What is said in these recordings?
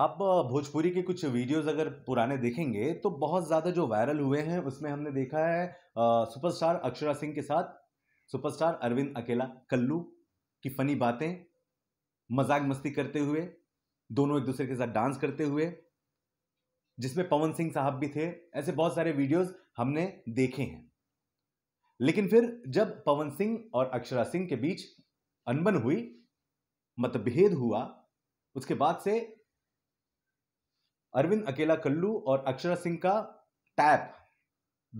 आप भोजपुरी के कुछ वीडियोस अगर पुराने देखेंगे तो बहुत ज़्यादा जो वायरल हुए हैं उसमें हमने देखा है सुपरस्टार अक्षरा सिंह के साथ सुपरस्टार अरविंद अकेला कल्लू की फ़नी बातें मजाक मस्ती करते हुए दोनों एक दूसरे के साथ डांस करते हुए जिसमें पवन सिंह साहब भी थे ऐसे बहुत सारे वीडियोस हमने देखे हैं लेकिन फिर जब पवन सिंह और अक्षरा सिंह के बीच अनबन हुई मतभेद हुआ उसके बाद से अरविंद अकेला कल्लू और अक्षरा सिंह का टैप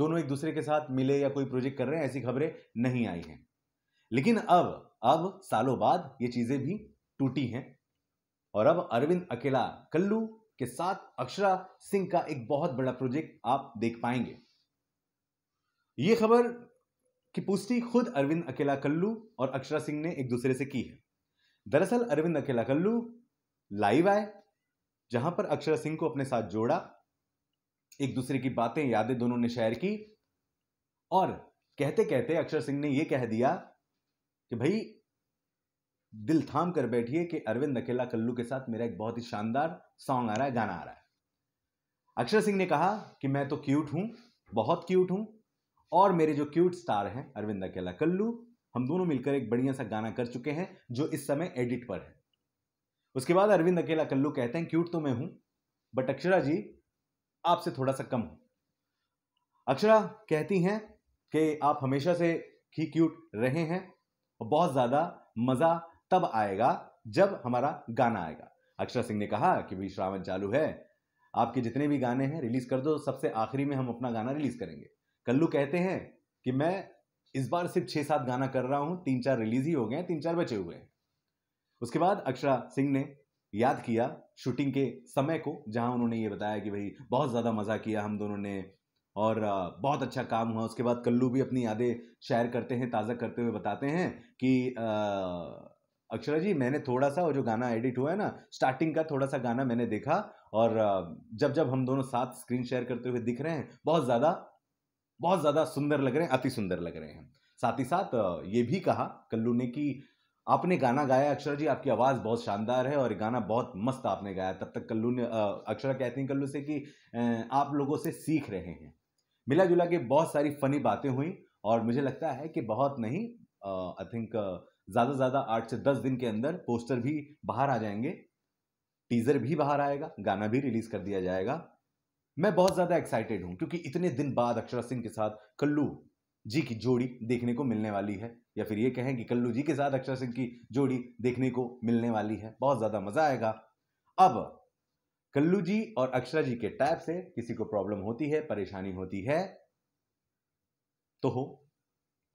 दोनों एक दूसरे के साथ मिले या कोई प्रोजेक्ट कर रहे हैं ऐसी खबरें नहीं आई हैं लेकिन अब अब सालों बाद ये चीजें भी टूटी हैं और अब अरविंद अकेला कल्लू के साथ अक्षरा सिंह का एक बहुत बड़ा प्रोजेक्ट आप देख पाएंगे ये खबर की पुष्टि खुद अरविंद अकेला कल्लू और अक्षरा सिंह ने एक दूसरे से की है दरअसल अरविंद अकेला कल्लू लाइव आए जहां पर अक्षरा सिंह को अपने साथ जोड़ा एक दूसरे की बातें यादें दोनों ने शेयर की और कहते कहते अक्षर सिंह ने यह कह दिया कि भाई दिल थाम कर बैठिए कि अरविंद अकेला कल्लू के साथ मेरा एक बहुत ही शानदार सॉन्ग आ रहा है गाना आ रहा है अक्षर सिंह ने कहा कि मैं तो क्यूट हूं बहुत क्यूट हूं और मेरे जो क्यूट स्टार हैं अरविंद अकेला कल्लू हम दोनों मिलकर एक बढ़िया सा गाना कर चुके हैं जो इस समय एडिट पर है उसके बाद अरविंद अकेला कल्लू कहते हैं क्यूट तो मैं हूं बट अक्षरा जी आपसे थोड़ा सा कम हूं अक्षरा कहती हैं कि आप हमेशा से ही क्यूट रहे हैं और बहुत ज़्यादा मज़ा तब आएगा जब हमारा गाना आएगा अक्षरा सिंह ने कहा कि भाई श्रावण चालू है आपके जितने भी गाने हैं रिलीज़ कर दो सबसे आखिरी में हम अपना गाना रिलीज़ करेंगे कल्लू कहते हैं कि मैं इस बार सिर्फ छह सात गाना कर रहा हूं तीन चार रिलीज़ ही हो गए हैं तीन चार बचे हुए हैं उसके बाद अक्षरा सिंह ने याद किया शूटिंग के समय को जहां उन्होंने ये बताया कि भाई बहुत ज़्यादा मज़ा किया हम दोनों ने और बहुत अच्छा काम हुआ उसके बाद कल्लू भी अपनी यादें शेयर करते हैं ताज़ा करते हुए बताते हैं कि अक्षरा जी मैंने थोड़ा सा वो जो गाना एडिट हुआ है ना स्टार्टिंग का थोड़ा सा गाना मैंने देखा और जब जब हम दोनों साथ स्क्रीन शेयर करते हुए दिख रहे हैं बहुत ज़्यादा बहुत ज़्यादा सुंदर लग रहे हैं अति सुंदर लग रहे हैं साथ ही साथ ये भी कहा कल्लू ने कि आपने गाना गाया अक्षरा जी आपकी आवाज़ बहुत शानदार है और गाना बहुत मस्त आपने गाया तब तक कल्लू ने अक्षरा कहती हैं कल्लू से कि आप लोगों से सीख रहे हैं मिला जुला के बहुत सारी फ़नी बातें हुई और मुझे लगता है कि बहुत नहीं आई थिंक ज़्यादा से ज़्यादा आठ से दस दिन के अंदर पोस्टर भी बाहर आ जाएंगे टीज़र भी बाहर आएगा गाना भी रिलीज़ कर दिया जाएगा मैं बहुत ज़्यादा एक्साइटेड हूँ क्योंकि इतने दिन बाद अक्षरा सिंह के साथ कल्लू जी की जोड़ी देखने को मिलने वाली है या फिर ये कहें कि कल्लू जी के साथ अक्षर सिंह की जोड़ी देखने को मिलने वाली है बहुत ज़्यादा मज़ा आएगा अब कल्लू जी और अक्षरा जी के टैप से किसी को प्रॉब्लम होती है परेशानी होती है तो हो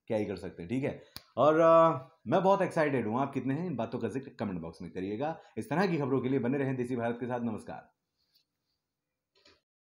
क्या ही कर सकते हैं ठीक है और आ, मैं बहुत एक्साइटेड हूं आप कितने हैं इन बातों का जिक्र कमेंट बॉक्स में करिएगा इस तरह की खबरों के लिए बने रहें देसी भारत के साथ नमस्कार